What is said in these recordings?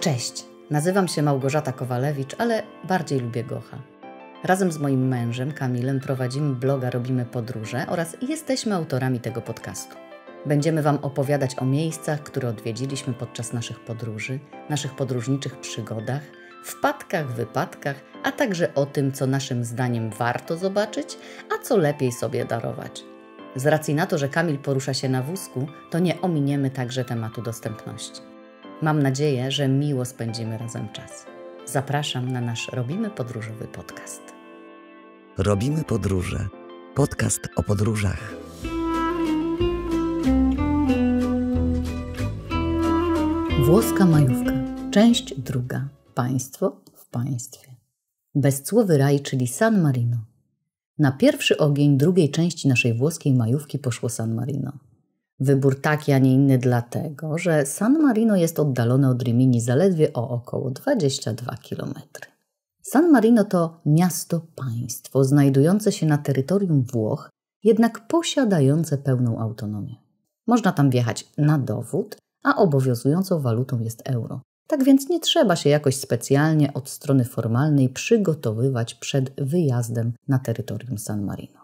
Cześć, nazywam się Małgorzata Kowalewicz, ale bardziej lubię Gocha. Razem z moim mężem Kamilem prowadzimy bloga Robimy Podróże oraz jesteśmy autorami tego podcastu. Będziemy Wam opowiadać o miejscach, które odwiedziliśmy podczas naszych podróży, naszych podróżniczych przygodach, wpadkach, wypadkach, a także o tym, co naszym zdaniem warto zobaczyć, a co lepiej sobie darować. Z racji na to, że Kamil porusza się na wózku, to nie ominiemy także tematu dostępności. Mam nadzieję, że miło spędzimy razem czas. Zapraszam na nasz Robimy Podróżowy podcast. Robimy Podróże. Podcast o podróżach. Włoska majówka. Część druga. Państwo w państwie. Bezcłowy raj, czyli San Marino. Na pierwszy ogień drugiej części naszej włoskiej majówki poszło San Marino wybór taki, a nie inny, dlatego że San Marino jest oddalone od Rimini zaledwie o około 22 km. San Marino to miasto-państwo znajdujące się na terytorium Włoch, jednak posiadające pełną autonomię. Można tam wjechać na dowód, a obowiązującą walutą jest euro. Tak więc nie trzeba się jakoś specjalnie od strony formalnej przygotowywać przed wyjazdem na terytorium San Marino.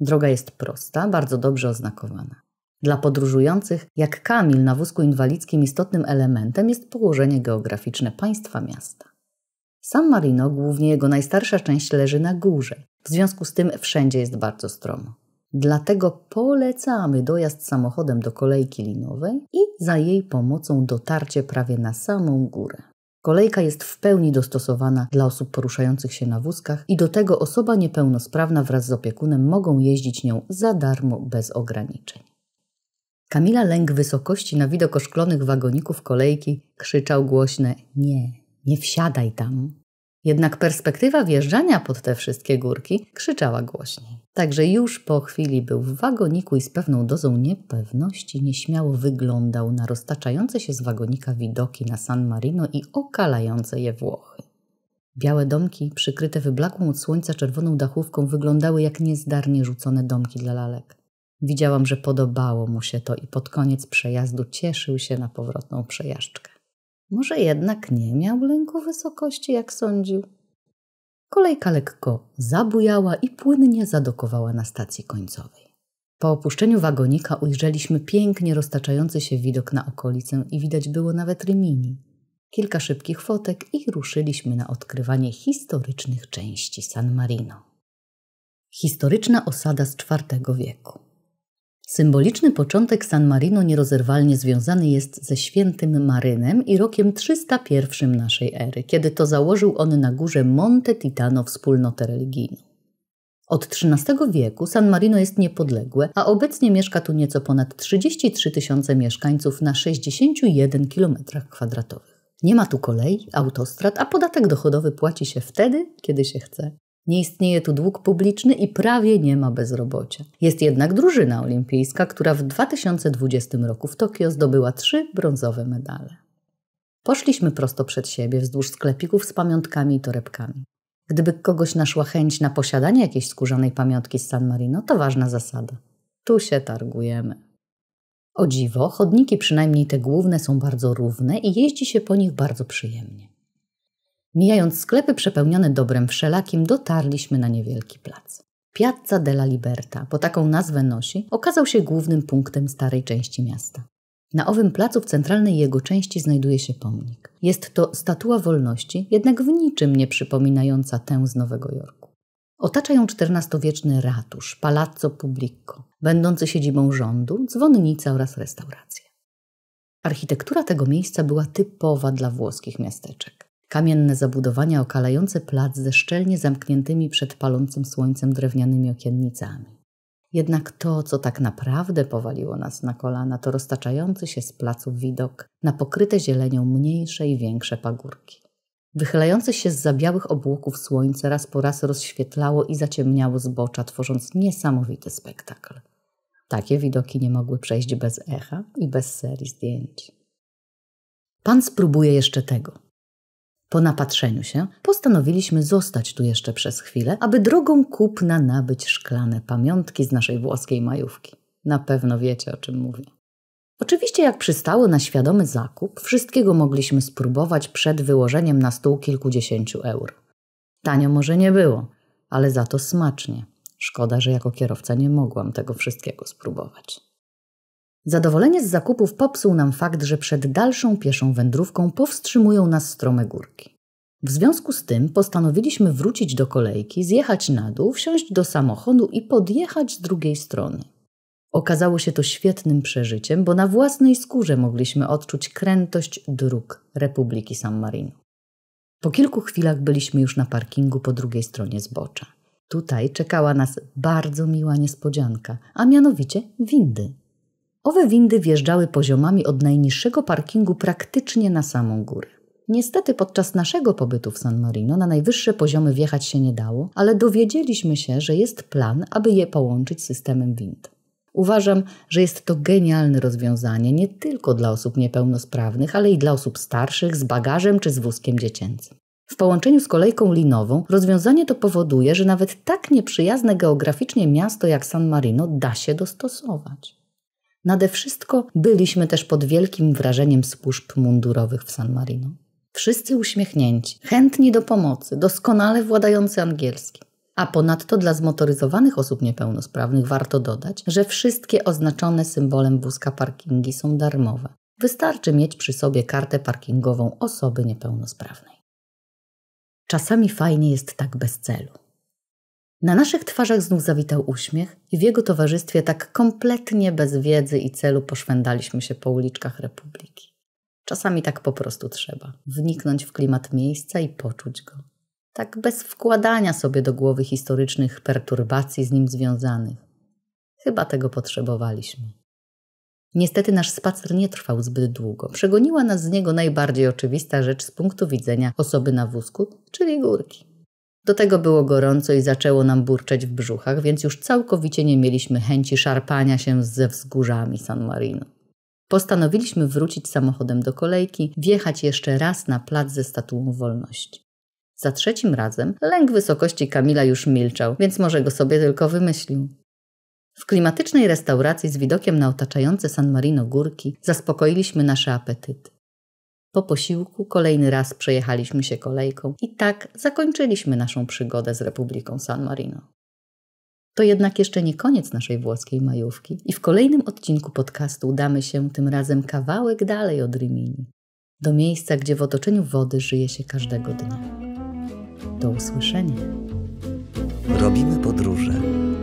Droga jest prosta, bardzo dobrze oznakowana. Dla podróżujących, jak Kamil na wózku inwalidzkim, istotnym elementem jest położenie geograficzne państwa miasta. San Marino, głównie jego najstarsza część, leży na górze, w związku z tym wszędzie jest bardzo stromo. Dlatego polecamy dojazd samochodem do kolejki linowej i za jej pomocą dotarcie prawie na samą górę. Kolejka jest w pełni dostosowana dla osób poruszających się na wózkach i do tego osoba niepełnosprawna wraz z opiekunem mogą jeździć nią za darmo bez ograniczeń. Kamila lęk wysokości na widok oszklonych wagoników kolejki krzyczał głośne nie, nie wsiadaj tam. Jednak perspektywa wjeżdżania pod te wszystkie górki krzyczała głośniej. Także już po chwili był w wagoniku i z pewną dozą niepewności nieśmiało wyglądał na roztaczające się z wagonika widoki na San Marino i okalające je Włochy. Białe domki, przykryte wyblakłą od słońca czerwoną dachówką, wyglądały jak niezdarnie rzucone domki dla lalek. Widziałam, że podobało mu się to i pod koniec przejazdu cieszył się na powrotną przejażdżkę. Może jednak nie miał lęku wysokości, jak sądził. Kolejka lekko zabujała i płynnie zadokowała na stacji końcowej. Po opuszczeniu wagonika ujrzeliśmy pięknie roztaczający się widok na okolicę i widać było nawet Rymini. Kilka szybkich fotek i ruszyliśmy na odkrywanie historycznych części San Marino. Historyczna osada z IV wieku. Symboliczny początek San Marino nierozerwalnie związany jest ze świętym Marynem i rokiem 301 naszej ery, kiedy to założył on na górze Monte Titano wspólnotę religijną. Od XIII wieku San Marino jest niepodległe, a obecnie mieszka tu nieco ponad 33 tysiące mieszkańców na 61 km2. Nie ma tu kolei, autostrad, a podatek dochodowy płaci się wtedy, kiedy się chce. Nie istnieje tu dług publiczny i prawie nie ma bezrobocia. Jest jednak drużyna olimpijska, która w 2020 roku w Tokio zdobyła trzy brązowe medale. Poszliśmy prosto przed siebie wzdłuż sklepików z pamiątkami i torebkami. Gdyby kogoś naszła chęć na posiadanie jakiejś skórzanej pamiątki z San Marino, to ważna zasada. Tu się targujemy. O dziwo, chodniki, przynajmniej te główne, są bardzo równe i jeździ się po nich bardzo przyjemnie. Mijając sklepy przepełnione dobrem wszelakim, dotarliśmy na niewielki plac. Piazza della Liberta, bo taką nazwę nosi, okazał się głównym punktem starej części miasta. Na owym placu w centralnej jego części znajduje się pomnik. Jest to statua wolności, jednak w niczym nie przypominająca tę z Nowego Jorku. Otacza ją XIV-wieczny ratusz, palazzo pubblico, będący siedzibą rządu, dzwonnica oraz restaurację. Architektura tego miejsca była typowa dla włoskich miasteczek. Kamienne zabudowania okalające plac ze szczelnie zamkniętymi przed palącym słońcem drewnianymi okiennicami. Jednak to, co tak naprawdę powaliło nas na kolana, to roztaczający się z placu widok na pokryte zielenią mniejsze i większe pagórki. Wychylające się z zabiałych obłoków słońce raz po raz rozświetlało i zaciemniało zbocza, tworząc niesamowity spektakl. Takie widoki nie mogły przejść bez echa i bez serii zdjęć. Pan spróbuje jeszcze tego, po napatrzeniu się postanowiliśmy zostać tu jeszcze przez chwilę, aby drogą kupna nabyć szklane pamiątki z naszej włoskiej majówki. Na pewno wiecie, o czym mówię. Oczywiście, jak przystało na świadomy zakup, wszystkiego mogliśmy spróbować przed wyłożeniem na stół kilkudziesięciu euro. Tanio może nie było, ale za to smacznie. Szkoda, że jako kierowca nie mogłam tego wszystkiego spróbować. Zadowolenie z zakupów popsuł nam fakt, że przed dalszą pieszą wędrówką powstrzymują nas strome górki. W związku z tym postanowiliśmy wrócić do kolejki, zjechać na dół, wsiąść do samochodu i podjechać z drugiej strony. Okazało się to świetnym przeżyciem, bo na własnej skórze mogliśmy odczuć krętość dróg Republiki San Marino. Po kilku chwilach byliśmy już na parkingu po drugiej stronie zbocza. Tutaj czekała nas bardzo miła niespodzianka, a mianowicie windy. Owe windy wjeżdżały poziomami od najniższego parkingu praktycznie na samą górę. Niestety podczas naszego pobytu w San Marino na najwyższe poziomy wjechać się nie dało, ale dowiedzieliśmy się, że jest plan, aby je połączyć z systemem wind. Uważam, że jest to genialne rozwiązanie nie tylko dla osób niepełnosprawnych, ale i dla osób starszych z bagażem czy z wózkiem dziecięcym. W połączeniu z kolejką linową rozwiązanie to powoduje, że nawet tak nieprzyjazne geograficznie miasto jak San Marino da się dostosować. Nade wszystko byliśmy też pod wielkim wrażeniem służb mundurowych w San Marino. Wszyscy uśmiechnięci, chętni do pomocy, doskonale władający angielski. A ponadto dla zmotoryzowanych osób niepełnosprawnych warto dodać, że wszystkie oznaczone symbolem wózka parkingi są darmowe. Wystarczy mieć przy sobie kartę parkingową osoby niepełnosprawnej. Czasami fajnie jest tak bez celu. Na naszych twarzach znów zawitał uśmiech i w jego towarzystwie tak kompletnie bez wiedzy i celu poszwędaliśmy się po uliczkach Republiki. Czasami tak po prostu trzeba wniknąć w klimat miejsca i poczuć go. Tak bez wkładania sobie do głowy historycznych perturbacji z nim związanych. Chyba tego potrzebowaliśmy. Niestety nasz spacer nie trwał zbyt długo. Przegoniła nas z niego najbardziej oczywista rzecz z punktu widzenia osoby na wózku, czyli górki. Do tego było gorąco i zaczęło nam burczeć w brzuchach, więc już całkowicie nie mieliśmy chęci szarpania się ze wzgórzami San Marino. Postanowiliśmy wrócić samochodem do kolejki, wjechać jeszcze raz na plac ze statuą wolności. Za trzecim razem lęk wysokości Kamila już milczał, więc może go sobie tylko wymyślił. W klimatycznej restauracji z widokiem na otaczające San Marino górki zaspokoiliśmy nasze apetyty. Po posiłku kolejny raz przejechaliśmy się kolejką i tak zakończyliśmy naszą przygodę z Republiką San Marino. To jednak jeszcze nie koniec naszej włoskiej majówki i w kolejnym odcinku podcastu udamy się tym razem kawałek dalej od Rimini, do miejsca, gdzie w otoczeniu wody żyje się każdego dnia. Do usłyszenia. Robimy podróże.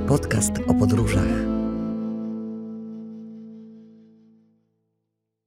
Podcast o podróżach.